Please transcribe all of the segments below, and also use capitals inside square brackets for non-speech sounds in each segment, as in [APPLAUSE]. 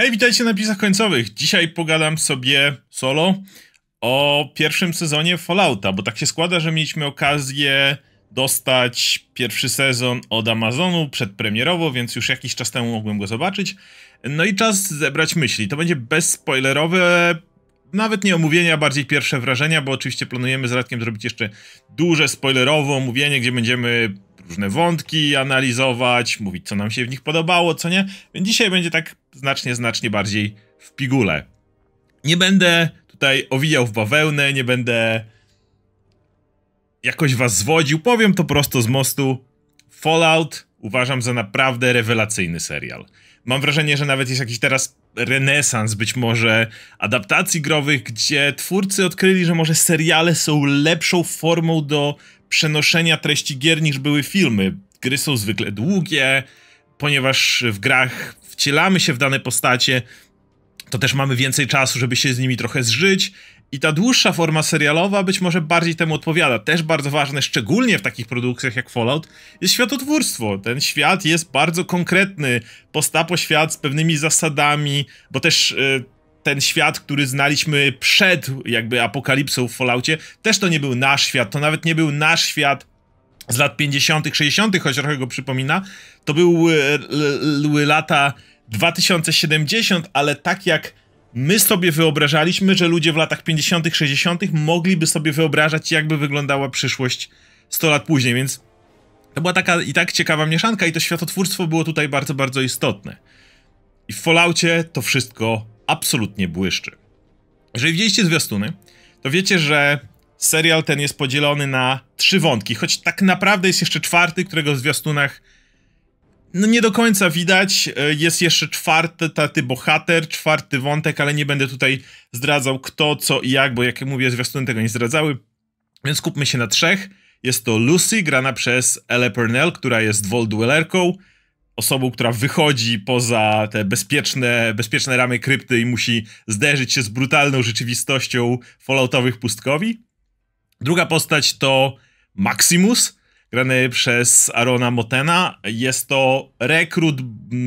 Hej, witajcie na napisach końcowych. Dzisiaj pogadam sobie solo o pierwszym sezonie Fallouta, bo tak się składa, że mieliśmy okazję dostać pierwszy sezon od Amazonu przedpremierowo, więc już jakiś czas temu mogłem go zobaczyć. No i czas zebrać myśli. To będzie bezspoilerowe, nawet nie omówienia, bardziej pierwsze wrażenia, bo oczywiście planujemy z Radkiem zrobić jeszcze duże spoilerowe omówienie, gdzie będziemy różne wątki analizować, mówić, co nam się w nich podobało, co nie. Więc dzisiaj będzie tak znacznie, znacznie bardziej w pigułę. Nie będę tutaj owijał w bawełnę, nie będę jakoś was zwodził. Powiem to prosto z mostu. Fallout uważam za naprawdę rewelacyjny serial. Mam wrażenie, że nawet jest jakiś teraz renesans być może adaptacji growych, gdzie twórcy odkryli, że może seriale są lepszą formą do przenoszenia treści gier niż były filmy. Gry są zwykle długie, ponieważ w grach wcielamy się w dane postacie, to też mamy więcej czasu, żeby się z nimi trochę zżyć i ta dłuższa forma serialowa być może bardziej temu odpowiada. Też bardzo ważne, szczególnie w takich produkcjach jak Fallout, jest światotwórstwo. Ten świat jest bardzo konkretny, postapo świat z pewnymi zasadami, bo też y, ten świat, który znaliśmy przed jakby apokalipsą w Falloutie, też to nie był nasz świat, to nawet nie był nasz świat z lat 50., 60., choć trochę go przypomina. To były y, y, lata 2070, ale tak jak my sobie wyobrażaliśmy, że ludzie w latach 50., 60. mogliby sobie wyobrażać, jakby wyglądała przyszłość 100 lat później, więc to była taka i tak ciekawa mieszanka, i to światotwórstwo było tutaj bardzo, bardzo istotne. I w Falloutie to wszystko absolutnie błyszczy. Jeżeli widzieliście zwiastuny, to wiecie, że serial ten jest podzielony na trzy wątki, choć tak naprawdę jest jeszcze czwarty, którego w zwiastunach no nie do końca widać. E, jest jeszcze czwarty taty bohater, czwarty wątek, ale nie będę tutaj zdradzał kto, co i jak, bo jak mówię, zwiastuny tego nie zdradzały. Więc kupmy się na trzech. Jest to Lucy, grana przez Elle Pernell, która jest Volduelerką, osobą, która wychodzi poza te bezpieczne, bezpieczne ramy krypty i musi zderzyć się z brutalną rzeczywistością falloutowych pustkowi. Druga postać to Maximus, grany przez Arona Motena. Jest to rekrut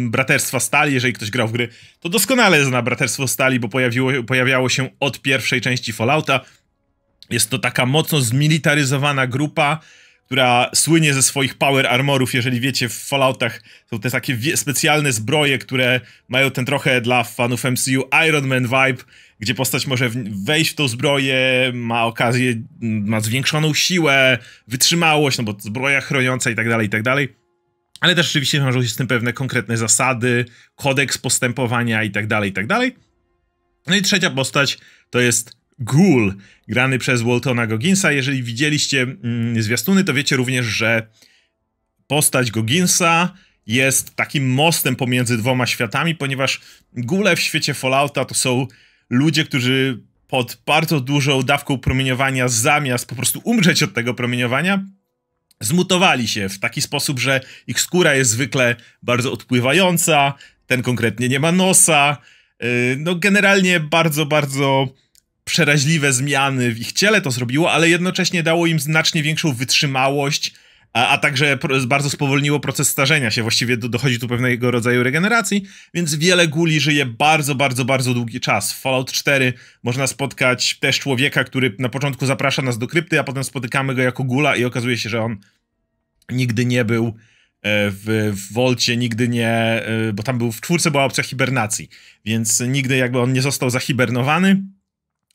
Braterstwa Stali, jeżeli ktoś grał w gry, to doskonale zna Braterstwo Stali, bo pojawiło, pojawiało się od pierwszej części Fallouta. Jest to taka mocno zmilitaryzowana grupa, która słynie ze swoich power armorów, jeżeli wiecie, w Falloutach są te takie specjalne zbroje, które mają ten trochę dla fanów MCU Iron Man vibe, gdzie postać może wejść w tą zbroję, ma okazję, ma zwiększoną siłę, wytrzymałość, no bo zbroja chroniąca i tak dalej, i tak dalej. Ale też oczywiście wiążą się z tym pewne konkretne zasady, kodeks postępowania i tak dalej, i tak dalej. No i trzecia postać to jest Ghoul, grany przez Waltona Goginsa. Jeżeli widzieliście mm, zwiastuny, to wiecie również, że postać Goginsa jest takim mostem pomiędzy dwoma światami, ponieważ Ghule w świecie Fallouta to są ludzie, którzy pod bardzo dużą dawką promieniowania, zamiast po prostu umrzeć od tego promieniowania, zmutowali się w taki sposób, że ich skóra jest zwykle bardzo odpływająca, ten konkretnie nie ma nosa. Y, no, generalnie bardzo, bardzo przeraźliwe zmiany w ich ciele to zrobiło, ale jednocześnie dało im znacznie większą wytrzymałość, a, a także bardzo spowolniło proces starzenia się. Właściwie do, dochodzi tu pewnego rodzaju regeneracji, więc wiele guli żyje bardzo, bardzo, bardzo długi czas. W Fallout 4 można spotkać też człowieka, który na początku zaprasza nas do krypty, a potem spotykamy go jako gula i okazuje się, że on nigdy nie był e, w, w Wolcie nigdy nie, e, bo tam był w czwórce była opcja hibernacji, więc nigdy jakby on nie został zahibernowany,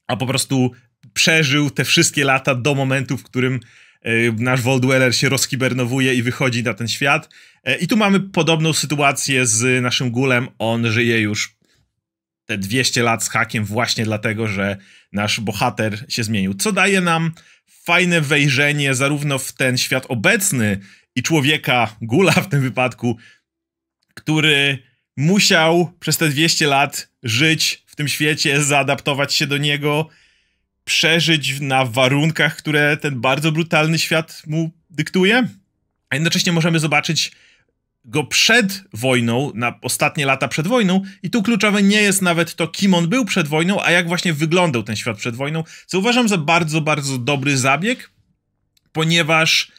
a po prostu przeżył te wszystkie lata do momentu, w którym e, nasz Voldweller się rozkibernowuje i wychodzi na ten świat. E, I tu mamy podobną sytuację z naszym Gulem. On żyje już te 200 lat z hakiem właśnie dlatego, że nasz bohater się zmienił. Co daje nam fajne wejrzenie zarówno w ten świat obecny i człowieka, Gula w tym wypadku, który musiał przez te 200 lat żyć tym świecie, zaadaptować się do niego, przeżyć na warunkach, które ten bardzo brutalny świat mu dyktuje. A jednocześnie możemy zobaczyć go przed wojną, na ostatnie lata przed wojną, i tu kluczowe nie jest nawet to, kim on był przed wojną, a jak właśnie wyglądał ten świat przed wojną, co uważam za bardzo, bardzo dobry zabieg, ponieważ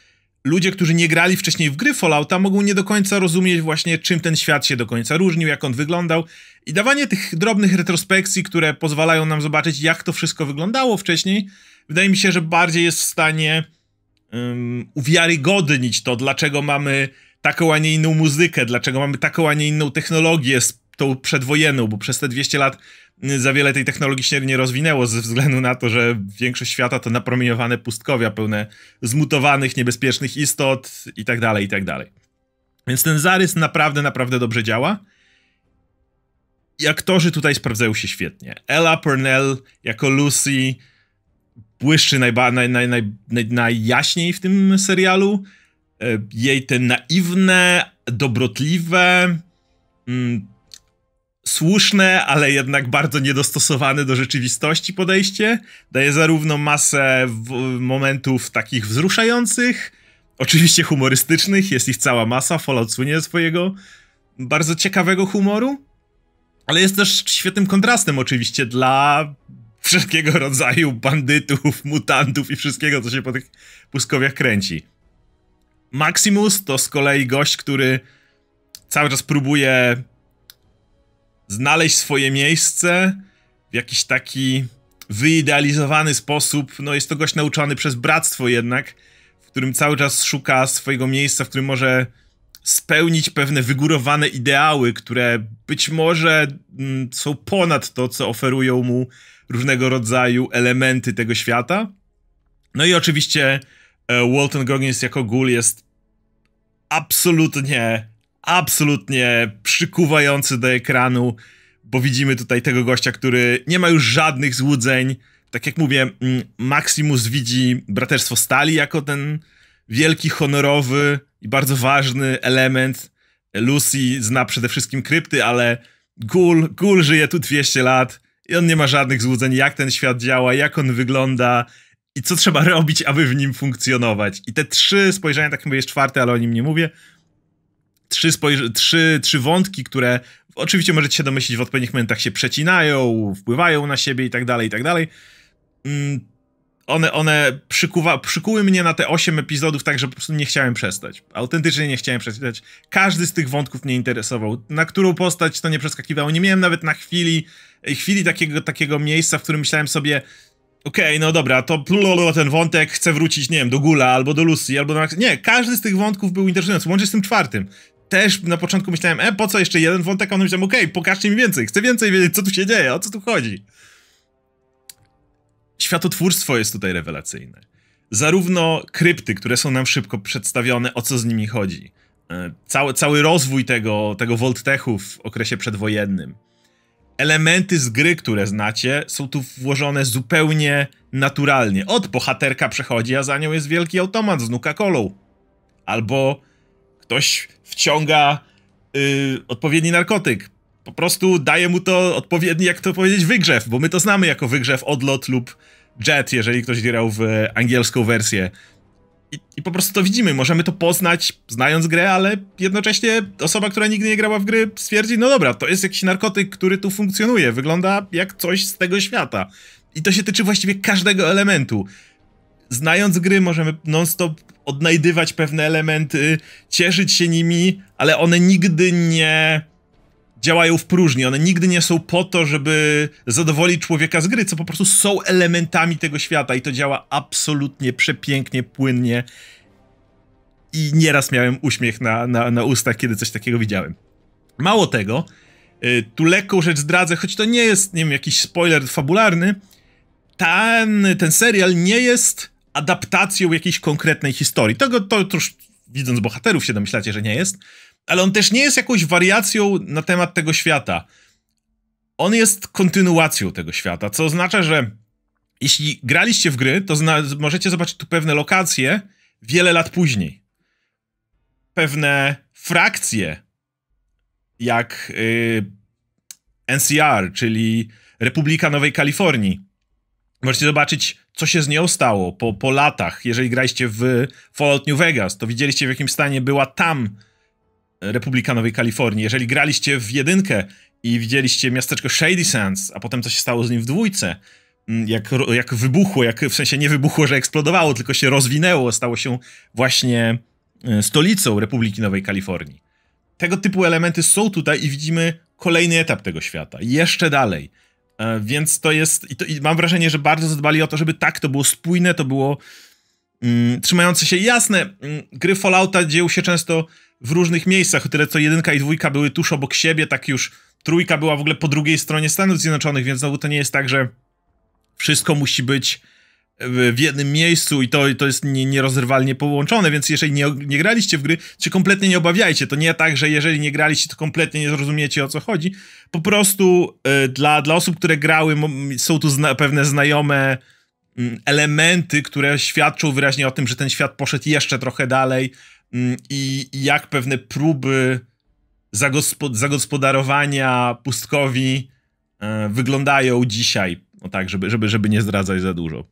ludzie, którzy nie grali wcześniej w gry Fallouta, mogą nie do końca rozumieć właśnie, czym ten świat się do końca różnił, jak on wyglądał. I dawanie tych drobnych retrospekcji, które pozwalają nam zobaczyć, jak to wszystko wyglądało wcześniej, wydaje mi się, że bardziej jest w stanie um, uwiarygodnić to, dlaczego mamy taką, a nie inną muzykę, dlaczego mamy taką, a nie inną technologię tą przedwojenną, bo przez te 200 lat y, za wiele tej technologii się nie rozwinęło ze względu na to, że większość świata to napromieniowane pustkowia pełne zmutowanych, niebezpiecznych istot i tak dalej, i tak dalej. Więc ten zarys naprawdę, naprawdę dobrze działa. I aktorzy tutaj sprawdzają się świetnie. Ella Purnell jako Lucy błyszczy najba, naj, naj, naj, najjaśniej w tym serialu. E, jej te naiwne, dobrotliwe, mm, słuszne, ale jednak bardzo niedostosowane do rzeczywistości podejście. Daje zarówno masę momentów takich wzruszających, oczywiście humorystycznych, jest ich cała masa, Fallout słynie swojego bardzo ciekawego humoru, ale jest też świetnym kontrastem oczywiście dla wszelkiego rodzaju bandytów, mutantów i wszystkiego, co się po tych puskowiach kręci. Maximus to z kolei gość, który cały czas próbuje znaleźć swoje miejsce w jakiś taki wyidealizowany sposób. No jest to gość nauczony przez bractwo jednak, w którym cały czas szuka swojego miejsca, w którym może spełnić pewne wygórowane ideały, które być może mm, są ponad to, co oferują mu różnego rodzaju elementy tego świata. No i oczywiście e, Walton Goggins jako ghoul jest absolutnie absolutnie przykuwający do ekranu, bo widzimy tutaj tego gościa, który nie ma już żadnych złudzeń. Tak jak mówię, mm, Maximus widzi Braterstwo Stali jako ten wielki, honorowy i bardzo ważny element. Lucy zna przede wszystkim krypty, ale Gul, Gul żyje tu 200 lat i on nie ma żadnych złudzeń, jak ten świat działa, jak on wygląda i co trzeba [LAUGHS] robić, aby w nim funkcjonować. I te trzy spojrzenia, tak mówię, jest czwarte, ale o nim nie mówię, trzy, trzy, trzy wątki, które oczywiście możecie się domyślić w odpowiednich momentach się przecinają, wpływają na siebie i tak dalej, i tak dalej. Mm, one, one przykuwa, przykuły mnie na te osiem epizodów tak, że po prostu nie chciałem przestać. Autentycznie nie chciałem przestać. Każdy z tych wątków mnie interesował. Na którą postać to nie przeskakiwało. Nie miałem nawet na chwili, chwili takiego, takiego miejsca, w którym myślałem sobie, okej, okay, no dobra, to plulolo ten wątek, chcę wrócić, nie wiem, do Gula, albo do Lucy, albo do Max. Nie, każdy z tych wątków był interesujący, łącznie z tym czwartym też na początku myślałem, e, po co jeszcze jeden wątek, a on myślałem, okej, okay, pokażcie mi więcej, chcę więcej wiedzieć, co tu się dzieje, o co tu chodzi. Światotwórstwo jest tutaj rewelacyjne. Zarówno krypty, które są nam szybko przedstawione, o co z nimi chodzi. E, cały, cały rozwój tego, tego Voltechu w okresie przedwojennym. Elementy z gry, które znacie, są tu włożone zupełnie naturalnie. Od bohaterka przechodzi, a za nią jest wielki automat z Nuka-Colą. Albo ktoś wciąga yy, odpowiedni narkotyk. Po prostu daje mu to odpowiedni, jak to powiedzieć, wygrzew, bo my to znamy jako wygrzew, odlot lub jet, jeżeli ktoś grał w angielską wersję. I, I, po prostu to widzimy, możemy to poznać, znając grę, ale jednocześnie osoba, która nigdy nie grała w gry, stwierdzi, no dobra, to jest jakiś narkotyk, który tu funkcjonuje, wygląda jak coś z tego świata. I to się tyczy właściwie każdego elementu znając gry, możemy non-stop odnajdywać pewne elementy, cieszyć się nimi, ale one nigdy nie działają w próżni. One nigdy nie są po to, żeby zadowolić człowieka z gry, co po prostu są elementami tego świata i to działa absolutnie przepięknie, płynnie. I nieraz miałem uśmiech na, na, na ustach, kiedy coś takiego widziałem. Mało tego, y, tu lekką rzecz zdradzę, choć to nie jest, nie wiem, jakiś spoiler fabularny, ten, ten serial nie jest adaptacją jakiejś konkretnej historii. Tego to już widząc bohaterów się domyślacie, że nie jest, ale on też nie jest jakąś wariacją na temat tego świata. On jest kontynuacją tego świata, co oznacza, że jeśli graliście w gry, to możecie zobaczyć tu pewne lokacje wiele lat później. Pewne frakcje, jak yy, NCR, czyli Republika Nowej Kalifornii, Możecie zobaczyć, co się z nią stało po, po latach. Jeżeli graliście w Fallout New Vegas, to widzieliście, w jakim stanie była tam Republika Nowej Kalifornii. Jeżeli graliście w jedynkę i widzieliście miasteczko Shady Sands, a potem co się stało z nim w dwójce, mm, jak, jak wybuchło, jak w sensie nie wybuchło, że eksplodowało, tylko się rozwinęło, stało się właśnie e, stolicą Republiki Nowej Kalifornii. Tego typu elementy są tutaj i widzimy kolejny etap tego świata, jeszcze dalej. E, więc to jest, i, to, i mam wrażenie, że bardzo zadbali o to, żeby tak, to było spójne, to było mm, trzymające się jasne. Mm, gry Fallouta dzieją się często w różnych miejscach, o tyle co jedynka i dwójka były tuż obok siebie, tak już trójka była w ogóle po drugiej stronie Stanów Zjednoczonych, więc znowu to nie jest tak, że wszystko musi być w jednym miejscu i to, to jest nierozerwalnie połączone, więc jeżeli nie, nie graliście w gry, się kompletnie nie obawiajcie. To nie tak, że jeżeli nie graliście, to kompletnie nie zrozumiecie o co chodzi. Po prostu y, dla, dla osób, które grały, są tu zna pewne znajome mm, elementy, które świadczą wyraźnie o tym, że ten świat poszedł jeszcze trochę dalej mm, i jak pewne próby zagospodarowania pustkowi e, wyglądają dzisiaj. O no tak, żeby, żeby, żeby nie zdradzać za dużo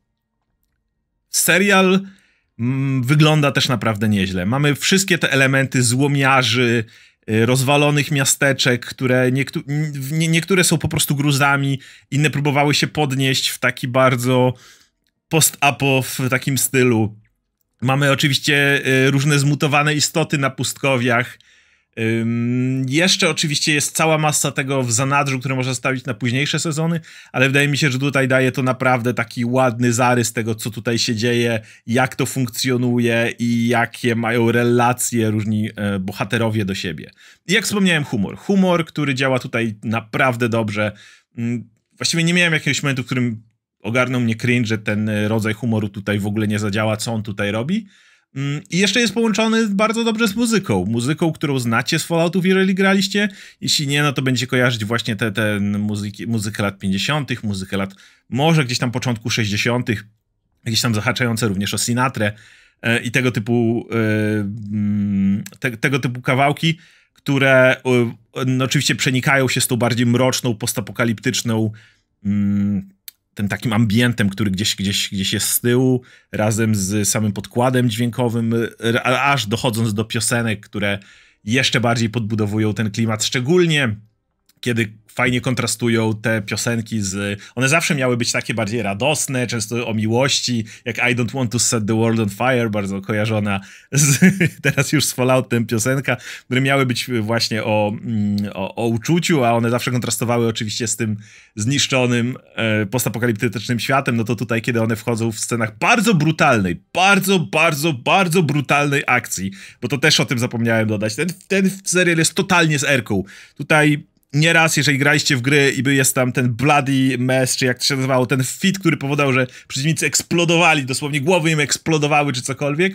serial mm, wygląda też naprawdę nieźle. Mamy wszystkie te elementy złomiarzy, y, rozwalonych miasteczek, które niektó nie, niektóre są po prostu gruzami, inne próbowały się podnieść w taki bardzo post-apo w takim stylu. Mamy oczywiście y, różne zmutowane istoty na pustkowiach, jeszcze oczywiście jest cała masa tego w zanadrzu, które można stawić na późniejsze sezony, ale wydaje mi się, że tutaj daje to naprawdę taki ładny zarys tego, co tutaj się dzieje, jak to funkcjonuje i jakie mają relacje różni e, bohaterowie do siebie. I jak wspomniałem, humor. Humor, który działa tutaj naprawdę dobrze. właściwie nie miałem jakiegoś momentu, w którym ogarnął mnie cringe, że ten e, rodzaj humoru tutaj w ogóle nie zadziała, co on tutaj robi. Mm, I jeszcze jest połączony bardzo dobrze z muzyką. Muzyką, którą znacie z Falloutów, jeżeli graliście. Jeśli nie, no to będzie kojarzyć właśnie tę te, te muzyki, muzykę lat 50., muzykę lat może gdzieś tam początku 60., gdzieś tam zahaczające również o Sinatrę e, i tego typu, e, mm, te, tego typu kawałki, które e, no, oczywiście przenikają się z tą bardziej mroczną, postapokaliptyczną mm, tym takim ambientem, który gdzieś, gdzieś, gdzieś jest z tyłu, razem z samym podkładem dźwiękowym, y, aż dochodząc do piosenek, które jeszcze bardziej podbudowują ten klimat, szczególnie kiedy fajnie kontrastują te piosenki z... One zawsze miały być takie bardziej radosne, często o miłości, jak I Don't Want To Set The World On Fire, bardzo kojarzona z, [LAUGHS] teraz już z Falloutem piosenka, które miały być właśnie o, mm, o, o uczuciu, a one zawsze kontrastowały oczywiście z tym zniszczonym e, postapokaliptycznym światem, no to tutaj, kiedy one wchodzą w scenach bardzo brutalnej, bardzo, bardzo, bardzo brutalnej akcji, bo to też o tym zapomniałem dodać, ten, ten serial jest totalnie z Erką. Tutaj nieraz, jeżeli graliście w gry i był jest tam ten bloody mess, czy jak to się nazywało, ten fit, który powodował, że przeciwnicy eksplodowali, dosłownie głowy im eksplodowały, czy cokolwiek,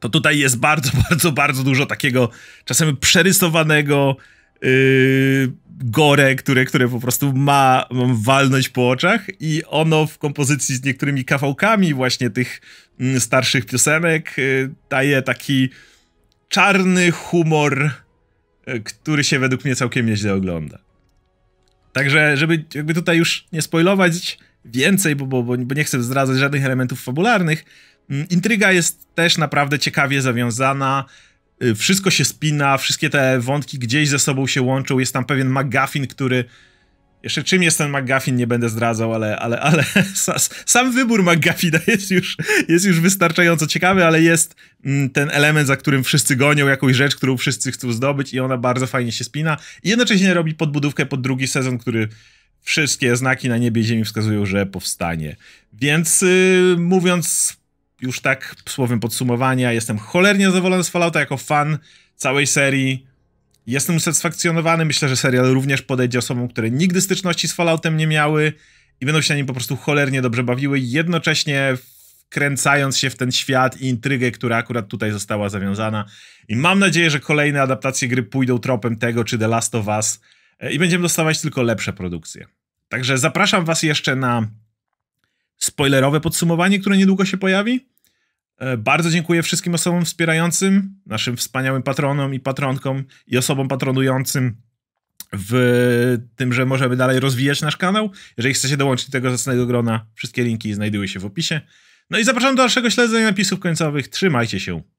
to tutaj jest bardzo, [LAUGHS] bardzo, bardzo dużo takiego czasem przerysowanego yy, gore, które, które po prostu ma walność po oczach i ono w kompozycji z niektórymi kawałkami właśnie tych mm, starszych piosenek yy, daje taki czarny humor E, który się według mnie całkiem nieźle ogląda. Także, żeby jakby tutaj już nie spoilować więcej, bo, bo, bo nie chcę zdradzać żadnych elementów fabularnych, mm, intryga jest też naprawdę ciekawie zawiązana. Y, wszystko się spina, wszystkie te wątki gdzieś ze sobą się łączą. Jest tam pewien McGuffin, który jeszcze czym jest ten McGuffin, nie będę zdradzał, ale, ale, ale [LAUGHS] sam wybór McGuffina [LAUGHS] jest już, jest już wystarczająco ciekawy, ale jest mm, ten element, za którym wszyscy gonią, jakąś rzecz, którą wszyscy chcą zdobyć i ona bardzo fajnie się spina. I jednocześnie robi podbudówkę pod drugi sezon, który wszystkie znaki na niebie i ziemi wskazują, że powstanie. Więc yy, mówiąc już tak słowem podsumowania, jestem cholernie zadowolony z Fallouta jako fan całej serii Jestem usatysfakcjonowany, myślę, że serial również podejdzie osobom, które nigdy styczności z Falloutem nie miały i będą się na nim po prostu cholernie dobrze bawiły, jednocześnie wkręcając się w ten świat i intrygę, która akurat tutaj została zawiązana. I mam nadzieję, że kolejne adaptacje gry pójdą tropem tego czy The Last of Us e, i będziemy dostawać tylko lepsze produkcje. Także zapraszam Was jeszcze na spoilerowe podsumowanie, które niedługo się pojawi. E, bardzo dziękuję wszystkim osobom wspierającym, naszym wspaniałym patronom i patronkom i osobom patronującym w tym, że możemy dalej rozwijać nasz kanał. Jeżeli chcecie dołączyć do tego zacnego grona, wszystkie linki znajdują się w opisie. No i zapraszam do dalszego śledzenia napisów końcowych. Trzymajcie się.